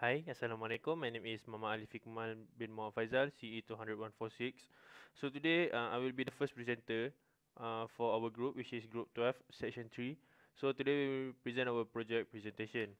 Hi, Assalamualaikum. My name is Mama Ali bin Muhammad Faizal, CE 20146. So today, uh, I will be the first presenter uh, for our group, which is Group 12, Section 3. So today, we will present our project presentation.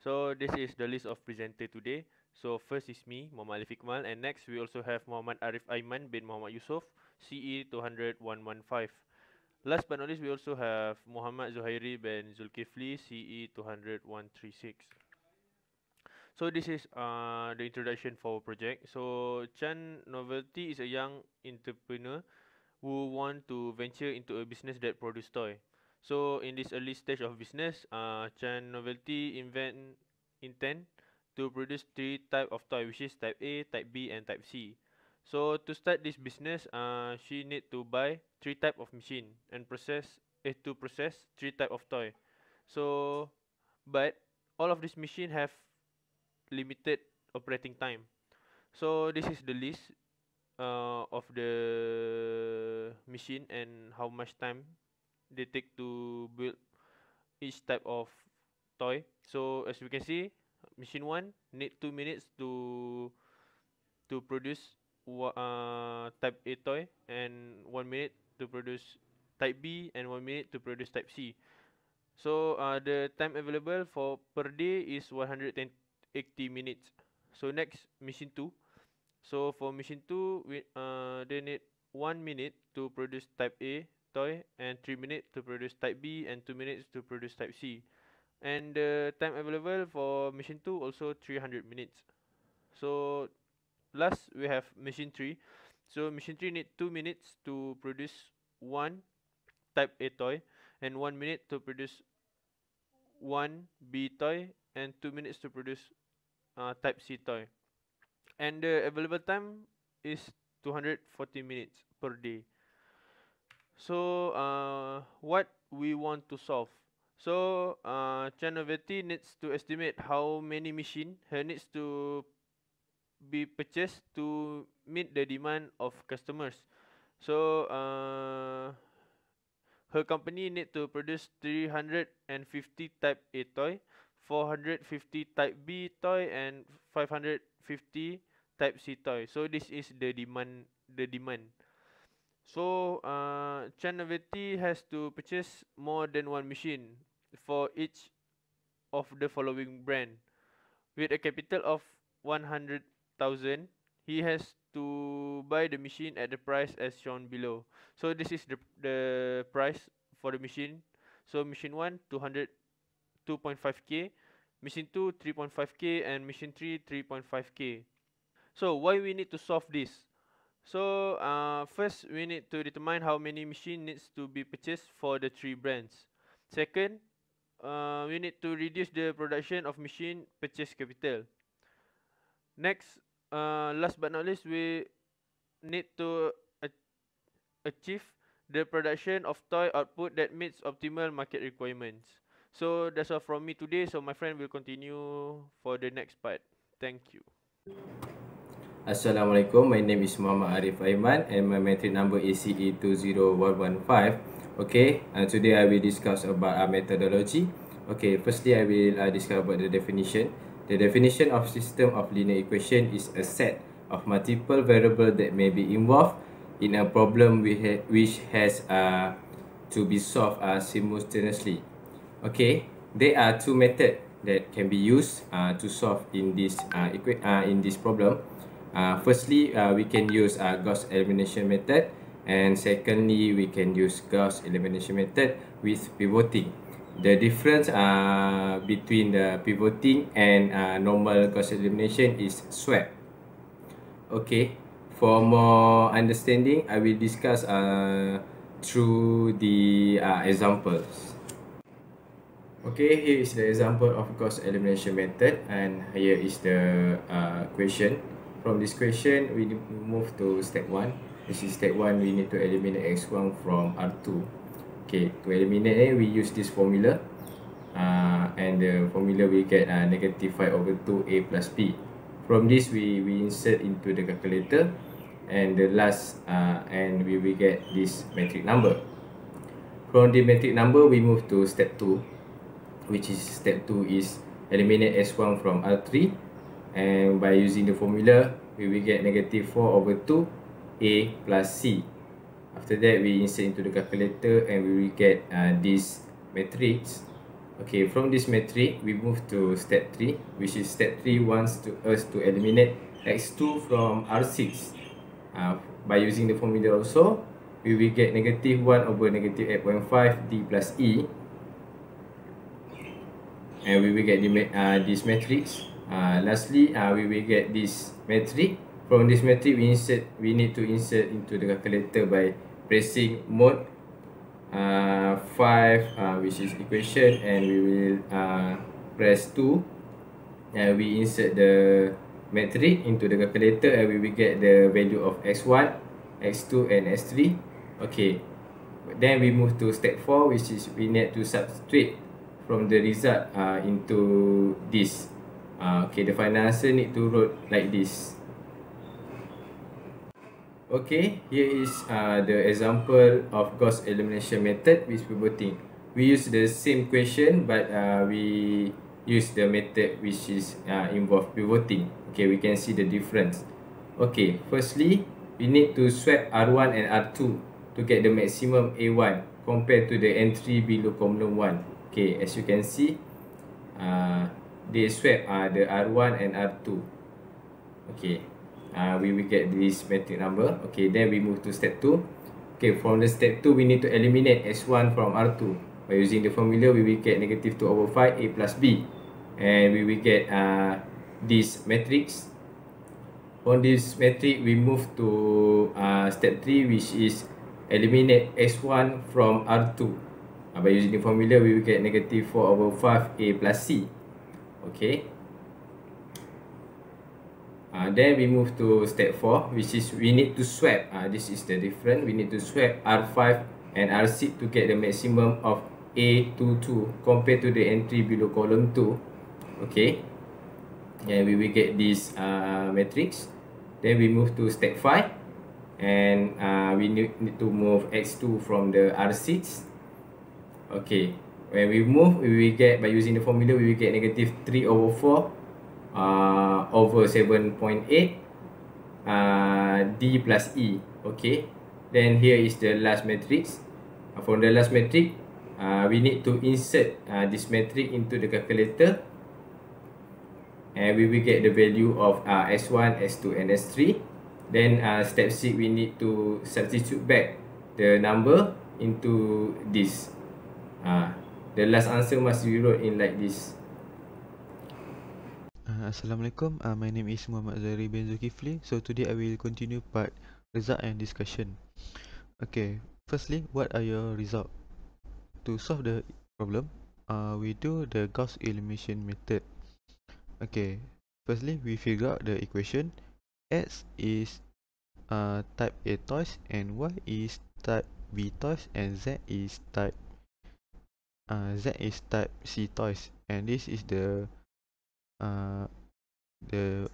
So this is the list of presenter today. So first is me, Muhammad Ali Fikmal, and next we also have Muhammad Arif Aiman bin Muhammad Yusof, CE 20115. Last but not least, we also have Muhammad Zuhairi bin Zulkifli, CE 20136. So this is uh, the introduction for our project. So Chan Novelty is a young entrepreneur who want to venture into a business that produce toy. So in this early stage of business, uh, Chan Novelty invent intend to produce three type of toy, which is type A, type B, and type C. So to start this business, uh, she need to buy three type of machine and process eh, to process three type of toy. So, but all of this machine have limited operating time. So this is the list uh, of the machine and how much time they take to build each type of toy. So as we can see, machine one need two minutes to to produce wa- uh, type A toy and one minute to produce type B and one minute to produce type C. So uh, the time available for per day is 120 80 minutes so next machine 2 so for machine 2 we uh, they need 1 minute to produce type A toy and 3 minutes to produce type B and 2 minutes to produce type C and the time available for machine 2 also 300 minutes so last we have machine 3 so machine 3 need 2 minutes to produce one type A toy and 1 minute to produce one B toy and 2 minutes to produce uh, Type-C toy And the available time is 240 minutes per day So uh, what we want to solve So uh, Chanoveti needs to estimate how many machines her needs to be purchased to meet the demand of customers So uh, her company need to produce 350 type A toy 450 type B toy and 550 type C toy. So this is the demand the demand. So uh Chanavetti has to purchase more than one machine for each of the following brand. With a capital of 100,000, he has to buy the machine at the price as shown below. So this is the the price for the machine. So machine 1 200 2.5k, mission 2 3.5k and mission 3 3.5k. So why we need to solve this? So uh, first we need to determine how many machine needs to be purchased for the three brands. Second, uh, we need to reduce the production of machine purchase capital. Next, uh, last but not least, we need to achieve the production of toy output that meets optimal market requirements. So that's all from me today. So my friend will continue for the next part. Thank you. Assalamualaikum. My name is Muhammad Arif Aiman and my metric number is CE20115. Okay, and today I will discuss about our methodology. Okay, firstly I will uh, discuss about the definition. The definition of system of linear equation is a set of multiple variable that may be involved in a problem ha-, which has uh, to be solved uh, simultaneously. okay, there are two methods that can be used uh, to solve in this uh, uh, in this problem. Uh, firstly, uh, we can use uh, Gauss elimination method and secondly, we can use Gauss elimination method with pivoting. The difference uh, between the pivoting and uh, normal Gauss elimination is swept. Okay, for more understanding, I will discuss uh, through the uh, examples. Okay, here is the example of cost elimination method and here is the uh, question. From this question, we move to step 1. This is step 1, we need to eliminate x1 from R2. Okay, to eliminate we use this formula. Uh, and the formula we get uh, negative 5 over 2a plus b. From this, we, we insert into the calculator. And the last, uh, and we will get this metric number. From the metric number, we move to step 2 which is step 2 is eliminate S1 from R3 and by using the formula we will get negative 4 over 2 A plus C after that we insert into the calculator and we will get uh, this matrix okay from this matrix we move to step 3 which is step 3 wants to us to eliminate X2 from R6 uh, by using the formula also we will get negative 1 over negative 8.5 D plus E and we will get the, uh, this matrix. Uh, lastly, uh, we will get this metric. From this metric, we insert. We need to insert into the calculator by pressing mode uh, five, uh, which is equation, and we will uh, press two, and we insert the metric into the calculator, and we will get the value of x one, x two, and x three. Okay. Then we move to step four, which is we need to substitute from the result uh, into this. Uh, okay, the final answer need to wrote like this. Okay, here is uh, the example of Gauss elimination method which we voting. We use the same question but uh, we use the method which is uh, involved pivoting. Okay, we can see the difference. Okay, firstly, we need to swap R1 and R2 to get the maximum A1 compared to the entry below column 1. Okay, as you can see, uh, they swap uh, the R1 and R2. Okay, uh, we will get this metric number. Okay, then we move to step 2. Okay, from the step 2, we need to eliminate S1 from R2. By using the formula, we will get negative 2 over 5, A plus B. And we will get uh, this matrix. On this matrix, we move to uh, step 3, which is eliminate S1 from R2 uh, by using the formula we will get negative 4 over 5a plus c okay uh, then we move to step 4 which is we need to swap uh, this is the difference we need to swap r5 and r6 to get the maximum of a22 compared to the entry below column 2 okay and we will get this uh, matrix then we move to step 5 and uh, we need, need to move x2 from the r6 Okay. When we move, we will get by using the formula, we will get negative 3 over 4 uh, over 7.8 uh, D plus E. Okay. Then here is the last matrix. Uh, from the last matrix, uh, we need to insert uh, this matrix into the calculator. And we will get the value of uh, S1, S2 and S3. Then uh, step 6, we need to substitute back the number into this Ah, the last answer must be wrote in like this. Uh, Assalamualaikum. Uh, my name is Muhammad Zahri bin Zulkifli. So today I will continue part result and discussion. Okay. Firstly, what are your result? To solve the problem, uh, we do the Gauss elimination method. Okay. Firstly, we figure out the equation. X is uh, type A toys and Y is type B toys and Z is type uh Z is type C toys and this is the uh the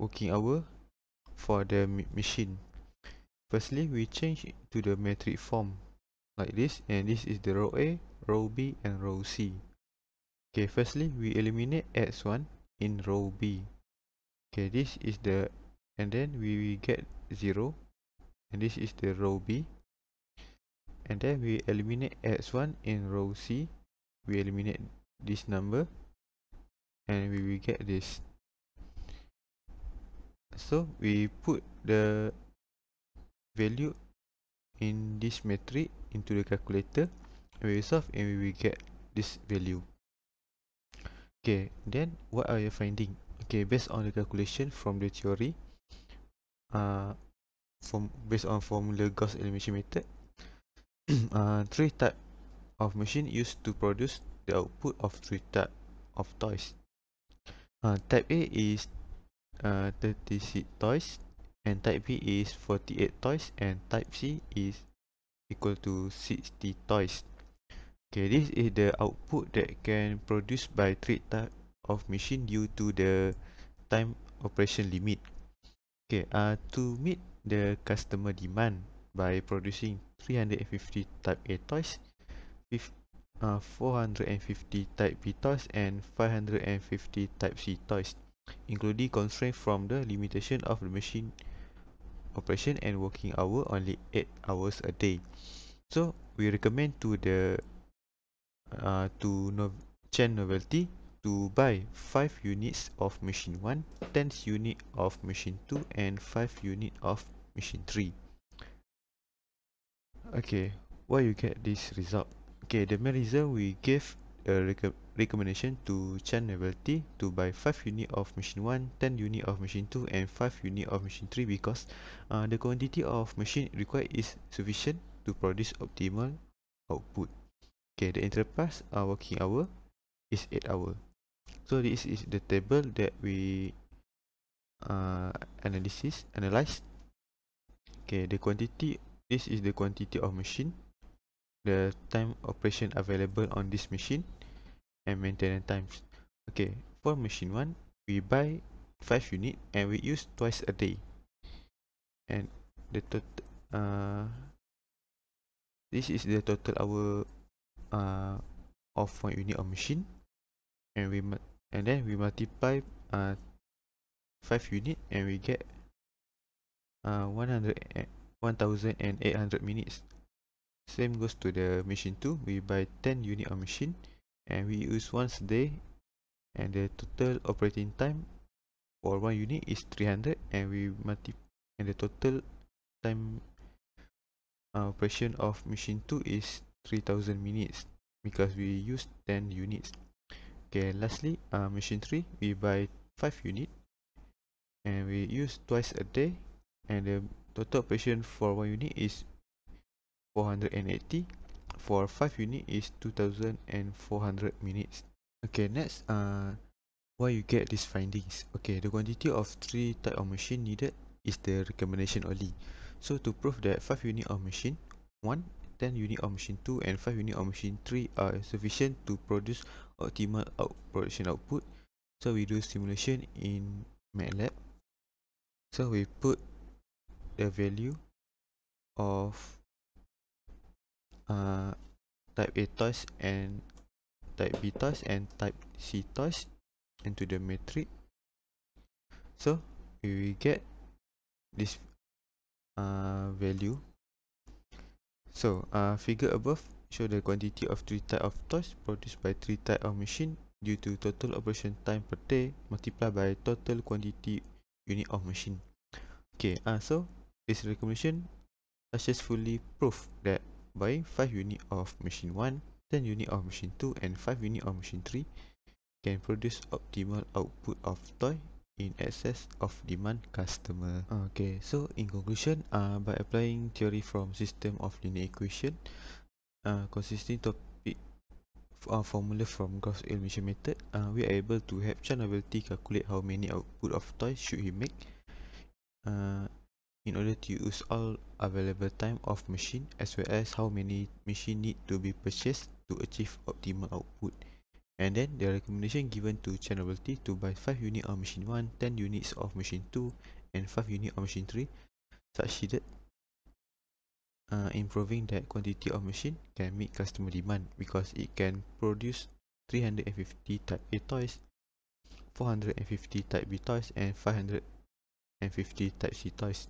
working hour for the machine firstly we change to the metric form like this and this is the row A, row B and row C okay firstly we eliminate x1 in row B okay this is the and then we, we get 0 and this is the row B and then we eliminate x1 in row C we eliminate this number and we will get this so we put the value in this metric into the calculator we will solve and we will get this value okay then what are you finding okay based on the calculation from the theory uh from based on formula gauss elimination method uh three type of machine used to produce the output of three type of toys uh, type A is uh, 36 toys and type B is 48 toys and type C is equal to 60 toys okay this is the output that can produce by three type of machine due to the time operation limit okay uh, to meet the customer demand by producing 350 type A toys, with, uh, 450 type B toys, and 550 type C toys, including constraints from the limitation of the machine operation and working hour only 8 hours a day. So we recommend to the uh, to no Chen Novelty to buy 5 units of machine 1, 10 unit of machine 2 and 5 unit of machine 3 okay why you get this result okay the main reason we gave a reco recommendation to Chan Novelty to buy 5 unit of machine 1, 10 unit of machine 2 and 5 unit of machine 3 because uh, the quantity of machine required is sufficient to produce optimal output. Okay, the enterprise uh, working hour is 8 hour. So this is the table that we uh, analysis, analyze. Okay, the quantity this is the quantity of machine, the time operation available on this machine, and maintenance times. Okay, for machine 1, we buy 5 unit and we use twice a day. And the total, uh, this is the total hour uh, of one unit of machine. And we and then we multiply uh, 5 unit and we get uh, 100 1800 minutes same goes to the machine 2 we buy 10 unit of machine and we use once a day and the total operating time for one unit is 300 and we multiply and the total time uh, operation of machine 2 is 3000 minutes because we use 10 units okay lastly uh, machine 3 we buy 5 unit and we use twice a day and the total operation for one unit is 480 for five unit is 2400 minutes okay next uh why you get these findings okay the quantity of three type of machine needed is the recommendation only so to prove that five unit of machine one 10 unit of machine 2 and 5 unit of machine 3 are sufficient to produce optimal out production output so we do simulation in MATLAB so we put the value of uh, type A toys and type B toys and type C toys into the matrix so we will get this uh, value so uh, figure above show the quantity of three type of toys produced by three type of machine due to total operation time per day multiplied by total quantity unit of machine okay uh, so this recognition successfully proved that by 5 unit of machine 1, 10 unit of machine 2 and 5 unit of machine 3 can produce optimal output of toy in excess of demand customer okay so in conclusion uh, by applying theory from system of linear equation uh, consisting topic uh, formula from Gauss elimination method uh, we are able to help Chan calculate how many output of toys should he make uh, in order to use all available time of machine as well as how many machine need to be purchased to achieve optimal output and then the recommendation given to channelability to buy 5 units of machine 1 10 units of machine 2 and 5 units of machine 3 succeeded uh, improving that quantity of machine can meet customer demand because it can produce 350 type A toys 450 type B toys and 550 type C toys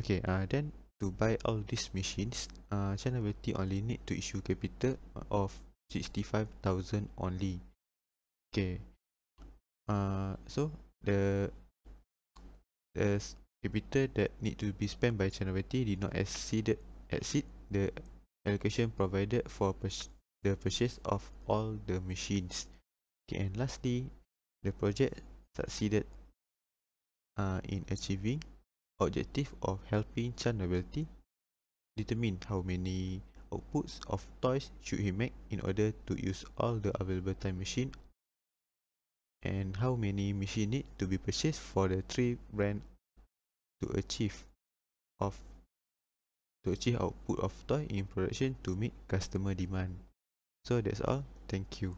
Okay, uh, then to buy all these machines, uh, China Realty only need to issue capital uh, of 65,000 only. Okay, uh, so the there's capital that need to be spent by China Realty did not exceed exceed the allocation provided for pers- the purchase of all the machines. Okay, and lastly, the project succeeded uh, in achieving objective of helping Chan Novelty determine how many outputs of toys should he make in order to use all the available time machine and how many machine need to be purchased for the three brand to achieve of to achieve output of toy in production to meet customer demand so that's all thank you